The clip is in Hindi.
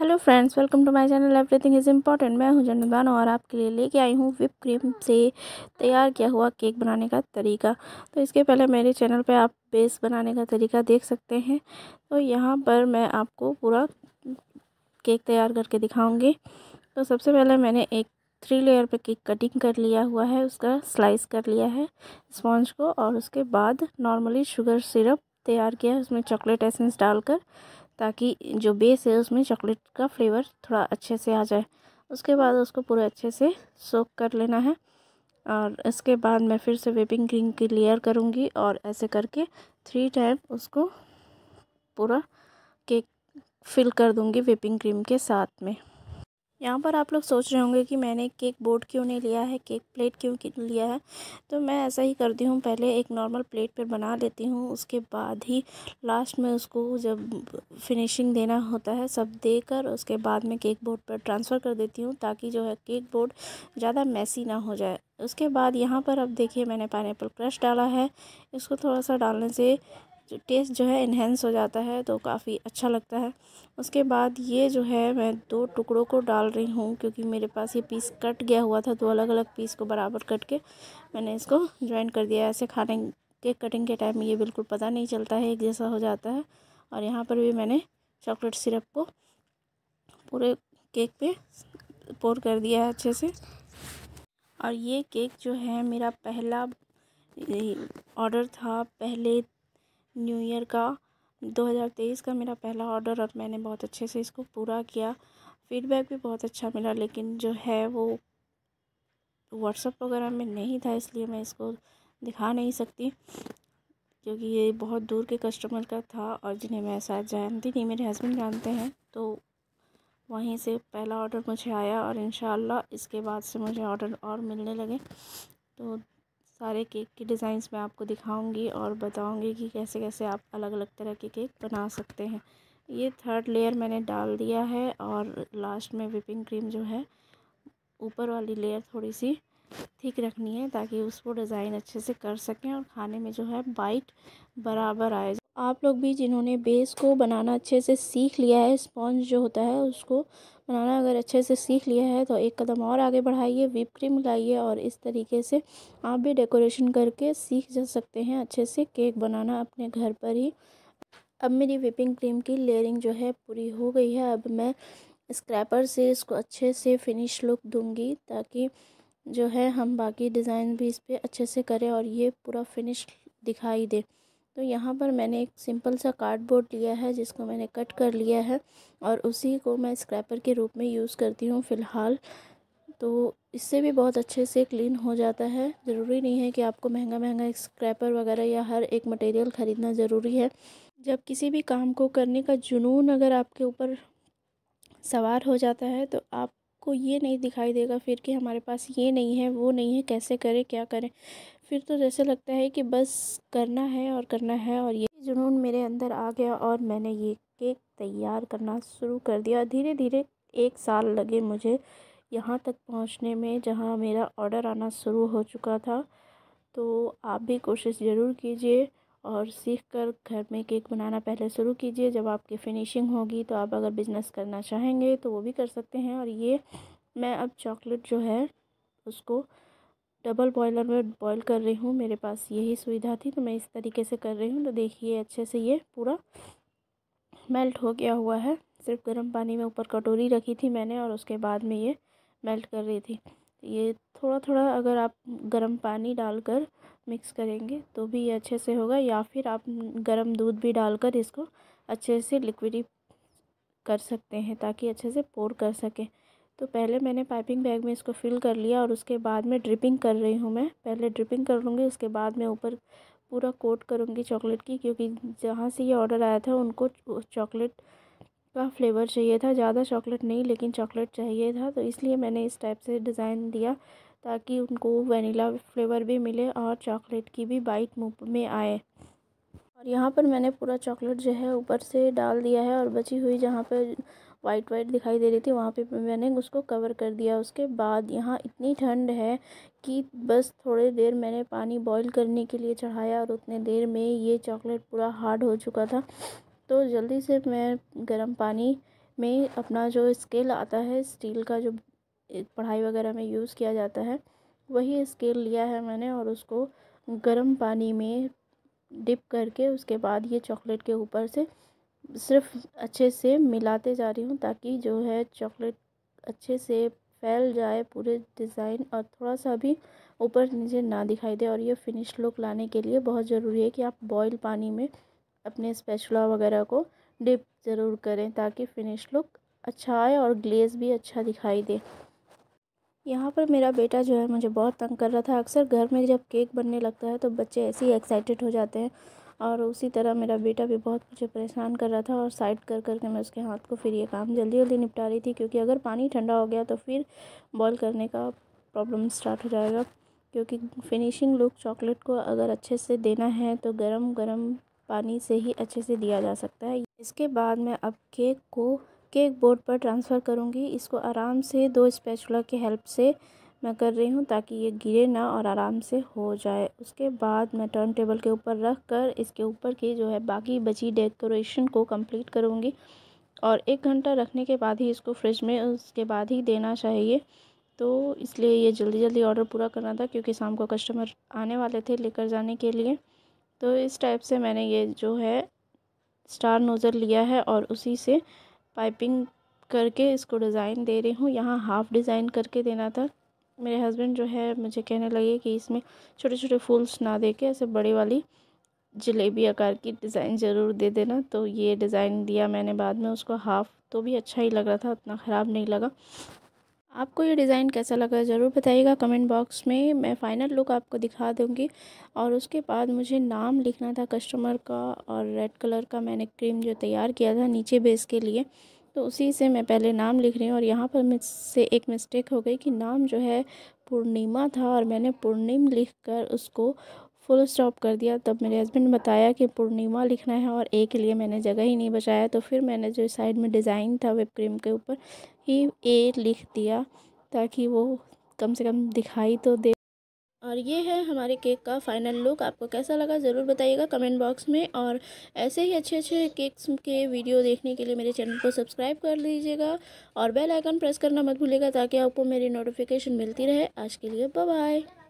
hello friends welcome to my channel everything is important मैं हूं जन्मदान और आपके लिए लेके आई हूं विप क्रीम से तैयार किया हुआ केक बनाने का तरीका तो इसके पहले मेरे चैनल पे आप बेस बनाने का तरीका देख सकते हैं तो यहां पर मैं आपको पूरा केक तैयार करके दिखाऊँगी तो सबसे पहले मैंने एक थ्री लेयर पर केक कटिंग कर लिया हुआ है उसका स्लाइस कर लिया है स्पॉन्ज को और उसके बाद नॉर्मली शुगर सिरप तैयार किया है उसमें चॉकलेट एसेंस डालकर ताकि जो बेस है उसमें चॉकलेट का फ्लेवर थोड़ा अच्छे से आ जाए उसके बाद उसको पूरे अच्छे से सोक कर लेना है और इसके बाद मैं फिर से वेपिंग क्रीम की लेयर करूँगी और ऐसे करके थ्री टाइम उसको पूरा केक फिल कर दूँगी वेपिंग क्रीम के साथ में यहाँ पर आप लोग सोच रहे होंगे कि मैंने केक बोर्ड क्यों नहीं लिया है केक प्लेट क्यों लिया है तो मैं ऐसा ही करती हूँ पहले एक नॉर्मल प्लेट पर बना लेती हूँ उसके बाद ही लास्ट में उसको जब फिनिशिंग देना होता है सब देकर उसके बाद में केक बोर्ड पर ट्रांसफ़र कर देती हूँ ताकि जो है केक बोर्ड ज़्यादा मैसी ना हो जाए उसके बाद यहाँ पर अब देखिए मैंने पाइन क्रश डाला है इसको थोड़ा सा डालने से जो टेस्ट जो है इन्हेंस हो जाता है तो काफ़ी अच्छा लगता है उसके बाद ये जो है मैं दो टुकड़ों को डाल रही हूँ क्योंकि मेरे पास ये पीस कट गया हुआ था तो अलग अलग पीस को बराबर कट के मैंने इसको ज्वाइन कर दिया ऐसे खाने केक कटिंग के टाइम ये बिल्कुल पता नहीं चलता है एक जैसा हो जाता है और यहाँ पर भी मैंने चॉकलेट सिरप को पूरे केक पे पोर कर दिया है अच्छे से और ये केक जो है मेरा पहला ऑर्डर था पहले न्यू ईयर का 2023 का मेरा पहला ऑर्डर और मैंने बहुत अच्छे से इसको पूरा किया फीडबैक भी बहुत अच्छा मिला लेकिन जो है वो व्हाट्सअप वगैरह में नहीं था इसलिए मैं इसको दिखा नहीं सकती क्योंकि ये बहुत दूर के कस्टमर का था और जिन्हें मैं शायद जानती नहीं मेरे हस्बैंड जानते हैं तो वहीं से पहला ऑर्डर मुझे आया और इन इसके बाद से मुझे ऑर्डर और मिलने लगे तो सारे केक की डिज़ाइंस मैं आपको दिखाऊंगी और बताऊंगी कि कैसे कैसे आप अलग अलग तरह के केक बना सकते हैं ये थर्ड लेयर मैंने डाल दिया है और लास्ट में विपिंग क्रीम जो है ऊपर वाली लेयर थोड़ी सी ठीक रखनी है ताकि उसको डिज़ाइन अच्छे से कर सकें और खाने में जो है बाइट बराबर आए आप लोग भी जिन्होंने बेस को बनाना अच्छे से सीख लिया है स्पॉन्ज जो होता है उसको बनाना अगर अच्छे से सीख लिया है तो एक कदम और आगे बढ़ाइए विप क्रीम लाइए और इस तरीके से आप भी डेकोरेशन करके सीख जा सकते हैं अच्छे से केक बनाना अपने घर पर ही अब मेरी विपिंग क्रीम की लेयरिंग जो है पूरी हो गई है अब मैं स्क्रैपर से इसको अच्छे से फिनिश लुक दूँगी ताकि जो है हम बाकी डिज़ाइन भी इस पर अच्छे से करें और ये पूरा फिनिश दिखाई दे तो यहाँ पर मैंने एक सिंपल सा कार्डबोर्ड लिया है जिसको मैंने कट कर लिया है और उसी को मैं स्क्रैपर के रूप में यूज़ करती हूँ फ़िलहाल तो इससे भी बहुत अच्छे से क्लीन हो जाता है ज़रूरी नहीं है कि आपको महंगा महंगा स्क्रैपर वगैरह या हर एक मटेरियल ख़रीदना ज़रूरी है जब किसी भी काम को करने का जुनून अगर आपके ऊपर सवार हो जाता है तो आपको ये नहीं दिखाई देगा फिर कि हमारे पास ये नहीं है वो नहीं है कैसे करें क्या करें फिर तो जैसे लगता है कि बस करना है और करना है और ये जुनून मेरे अंदर आ गया और मैंने ये केक तैयार करना शुरू कर दिया धीरे धीरे एक साल लगे मुझे यहाँ तक पहुँचने में जहाँ मेरा ऑर्डर आना शुरू हो चुका था तो आप भी कोशिश ज़रूर कीजिए और सीख कर घर में केक बनाना पहले शुरू कीजिए जब आपकी फिनिशिंग होगी तो आप अगर बिज़नेस करना चाहेंगे तो वो भी कर सकते हैं और ये मैं अब चॉकलेट जो है उसको डबल बॉयलर में बॉईल कर रही हूँ मेरे पास यही सुविधा थी तो मैं इस तरीके से कर रही हूँ तो देखिए अच्छे से ये पूरा मेल्ट हो गया हुआ है सिर्फ गर्म पानी में ऊपर कटोरी रखी थी मैंने और उसके बाद में ये मेल्ट कर रही थी ये थोड़ा थोड़ा अगर आप गर्म पानी डालकर मिक्स करेंगे तो भी ये अच्छे से होगा या फिर आप गर्म दूध भी डालकर इसको अच्छे से लिक्विडी कर सकते हैं ताकि अच्छे से पोर कर सकें तो पहले मैंने पाइपिंग बैग में इसको फिल कर लिया और उसके बाद में ड्रिपिंग कर रही हूँ मैं पहले ड्रिपिंग कर लूँगी उसके बाद मैं ऊपर पूरा कोट करूँगी चॉकलेट की क्योंकि जहाँ से ये ऑर्डर आया था उनको चॉकलेट का फ्लेवर चाहिए था ज़्यादा चॉकलेट नहीं लेकिन चॉकलेट चाहिए था तो इसलिए मैंने इस टाइप से डिज़ाइन दिया ताकि उनको वनीला फ्लेवर भी मिले और चॉकलेट की भी बाइट मुँह में आए और यहाँ पर मैंने पूरा चॉकलेट जो है ऊपर से डाल दिया है और बची हुई जहाँ पर वाइट वाइट दिखाई दे रही थी वहाँ पे मैंने उसको कवर कर दिया उसके बाद यहाँ इतनी ठंड है कि बस थोड़ी देर मैंने पानी बॉईल करने के लिए चढ़ाया और उतने देर में ये चॉकलेट पूरा हार्ड हो चुका था तो जल्दी से मैं गर्म पानी में अपना जो स्केल आता है स्टील का जो पढ़ाई वगैरह में यूज़ किया जाता है वही स्केल लिया है मैंने और उसको गर्म पानी में डिप करके उसके बाद ये चॉकलेट के ऊपर से सिर्फ अच्छे से मिलाते जा रही हूँ ताकि जो है चॉकलेट अच्छे से फैल जाए पूरे डिज़ाइन और थोड़ा सा भी ऊपर नीचे ना दिखाई दे और ये फिनिश लुक लाने के लिए बहुत ज़रूरी है कि आप बॉयल पानी में अपने स्पेचुला वगैरह को डिप ज़रूर करें ताकि फिनिश लुक अच्छा आए और ग्लेज़ भी अच्छा दिखाई दे यहाँ पर मेरा बेटा जो है मुझे बहुत तंग कर रहा था अक्सर घर में जब केक बनने लगता है तो बच्चे ऐसे ही एक्साइटेड हो जाते हैं और उसी तरह मेरा बेटा भी बहुत मुझे परेशान कर रहा था और साइड कर कर के मैं उसके हाथ को फिर ये काम जल्दी जल्दी निपटा रही थी क्योंकि अगर पानी ठंडा हो गया तो फिर बॉयल करने का प्रॉब्लम स्टार्ट हो जाएगा क्योंकि फिनिशिंग लुक चॉकलेट को अगर अच्छे से देना है तो गर्म गर्म पानी से ही अच्छे से दिया जा सकता है इसके बाद मैं अब केक को केक बोर्ड पर ट्रांसफ़र करूँगी इसको आराम से दो स्पैचुला की हेल्प से मैं कर रही हूँ ताकि ये गिरे ना और आराम से हो जाए उसके बाद मैं टर्न टेबल के ऊपर रख कर इसके ऊपर की जो है बाकी बची डेकोरेशन को कंप्लीट करूँगी और एक घंटा रखने के बाद ही इसको फ्रिज में उसके बाद ही देना चाहिए तो इसलिए ये जल्दी जल्दी ऑर्डर पूरा करना था क्योंकि शाम को कस्टमर आने वाले थे लेकर जाने के लिए तो इस टाइप से मैंने ये जो है स्टार नोज़र लिया है और उसी से पाइपिंग करके इसको डिज़ाइन दे रही हूँ यहाँ हाफ़ डिज़ाइन करके देना था मेरे हस्बैंड जो है मुझे कहने लगे कि इसमें छोटे छोटे फूल्स ना दे के ऐसे बड़े वाली जलेबी आकार की डिज़ाइन ज़रूर दे देना तो ये डिज़ाइन दिया मैंने बाद में उसको हाफ़ तो भी अच्छा ही लग रहा था उतना ख़राब नहीं लगा आपको ये डिज़ाइन कैसा लगा ज़रूर बताइएगा कमेंट बॉक्स में मैं फ़ाइनल लुक आपको दिखा दूँगी और उसके बाद मुझे नाम लिखना था कस्टमर का और रेड कलर का मैंने क्रीम जो तैयार किया था नीचे बेस के लिए तो उसी से मैं पहले नाम लिख रही हूँ और यहाँ पर मुझसे एक मिस्टेक हो गई कि नाम जो है पूर्णिमा था और मैंने पूर्णिम लिख कर उसको फुल स्टॉप कर दिया तब मेरे हस्बैंड ने बताया कि पूर्णिमा लिखना है और ए के लिए मैंने जगह ही नहीं बचाया तो फिर मैंने जो साइड में डिज़ाइन था वेब क्रीम के ऊपर ही ए लिख दिया ताकि वो कम से कम दिखाई तो दे और ये है हमारे केक का फाइनल लुक आपको कैसा लगा ज़रूर बताइएगा कमेंट बॉक्स में और ऐसे ही अच्छे अच्छे केक्स के वीडियो देखने के लिए मेरे चैनल को सब्सक्राइब कर लीजिएगा और बेल आइकन प्रेस करना मत भूलिएगा ताकि आपको मेरी नोटिफिकेशन मिलती रहे आज के लिए बाय